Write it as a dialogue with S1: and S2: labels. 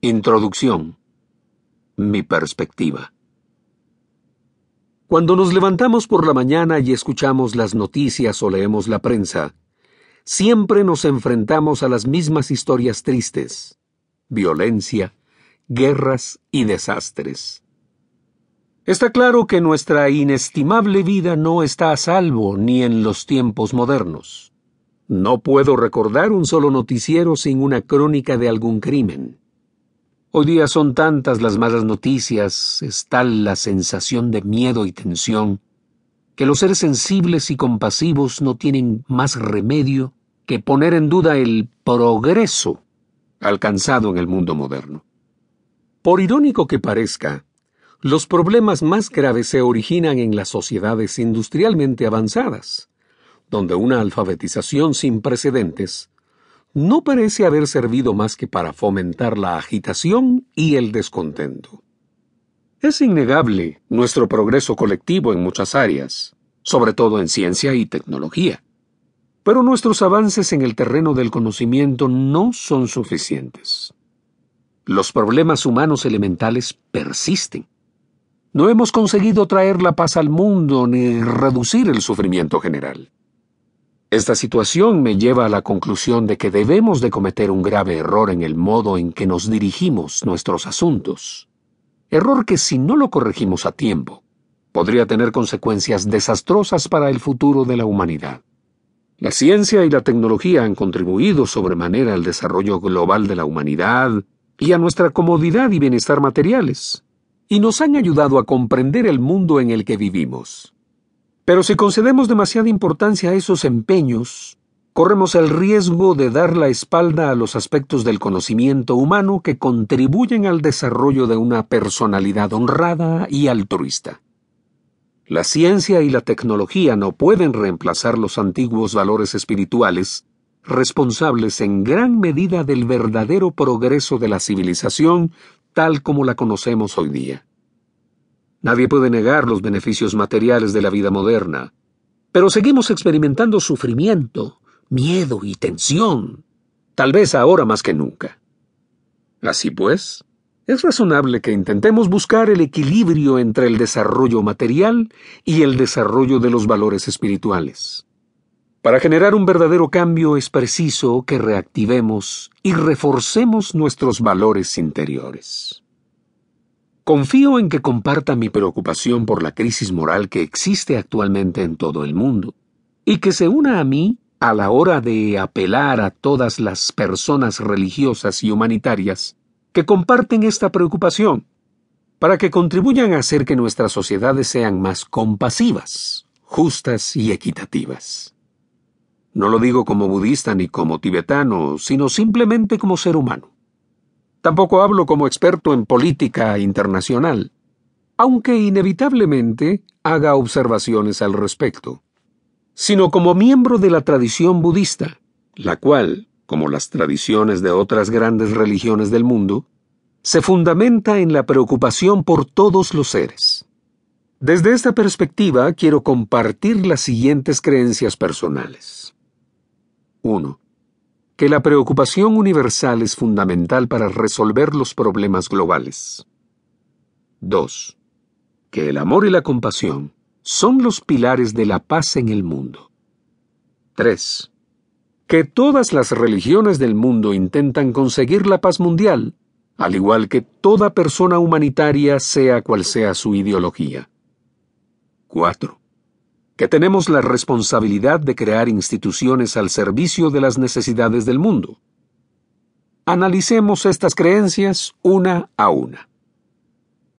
S1: Introducción. Mi perspectiva. Cuando nos levantamos por la mañana y escuchamos las noticias o leemos la prensa, siempre nos enfrentamos a las mismas historias tristes, violencia, guerras y desastres. Está claro que nuestra inestimable vida no está a salvo ni en los tiempos modernos. No puedo recordar un solo noticiero sin una crónica de algún crimen Hoy día son tantas las malas noticias, es tal la sensación de miedo y tensión, que los seres sensibles y compasivos no tienen más remedio que poner en duda el progreso alcanzado en el mundo moderno. Por irónico que parezca, los problemas más graves se originan en las sociedades industrialmente avanzadas, donde una alfabetización sin precedentes no parece haber servido más que para fomentar la agitación y el descontento. Es innegable nuestro progreso colectivo en muchas áreas, sobre todo en ciencia y tecnología. Pero nuestros avances en el terreno del conocimiento no son suficientes. Los problemas humanos elementales persisten. No hemos conseguido traer la paz al mundo ni reducir el sufrimiento general. Esta situación me lleva a la conclusión de que debemos de cometer un grave error en el modo en que nos dirigimos nuestros asuntos. Error que si no lo corregimos a tiempo, podría tener consecuencias desastrosas para el futuro de la humanidad. La ciencia y la tecnología han contribuido sobremanera al desarrollo global de la humanidad y a nuestra comodidad y bienestar materiales, y nos han ayudado a comprender el mundo en el que vivimos. Pero si concedemos demasiada importancia a esos empeños, corremos el riesgo de dar la espalda a los aspectos del conocimiento humano que contribuyen al desarrollo de una personalidad honrada y altruista. La ciencia y la tecnología no pueden reemplazar los antiguos valores espirituales, responsables en gran medida del verdadero progreso de la civilización tal como la conocemos hoy día. Nadie puede negar los beneficios materiales de la vida moderna, pero seguimos experimentando sufrimiento, miedo y tensión, tal vez ahora más que nunca. Así pues, es razonable que intentemos buscar el equilibrio entre el desarrollo material y el desarrollo de los valores espirituales. Para generar un verdadero cambio es preciso que reactivemos y reforcemos nuestros valores interiores. Confío en que comparta mi preocupación por la crisis moral que existe actualmente en todo el mundo, y que se una a mí a la hora de apelar a todas las personas religiosas y humanitarias que comparten esta preocupación, para que contribuyan a hacer que nuestras sociedades sean más compasivas, justas y equitativas. No lo digo como budista ni como tibetano, sino simplemente como ser humano. Tampoco hablo como experto en política internacional, aunque inevitablemente haga observaciones al respecto, sino como miembro de la tradición budista, la cual, como las tradiciones de otras grandes religiones del mundo, se fundamenta en la preocupación por todos los seres. Desde esta perspectiva quiero compartir las siguientes creencias personales. 1 que la preocupación universal es fundamental para resolver los problemas globales. 2. Que el amor y la compasión son los pilares de la paz en el mundo. 3. Que todas las religiones del mundo intentan conseguir la paz mundial, al igual que toda persona humanitaria sea cual sea su ideología. 4 que tenemos la responsabilidad de crear instituciones al servicio de las necesidades del mundo. Analicemos estas creencias una a una.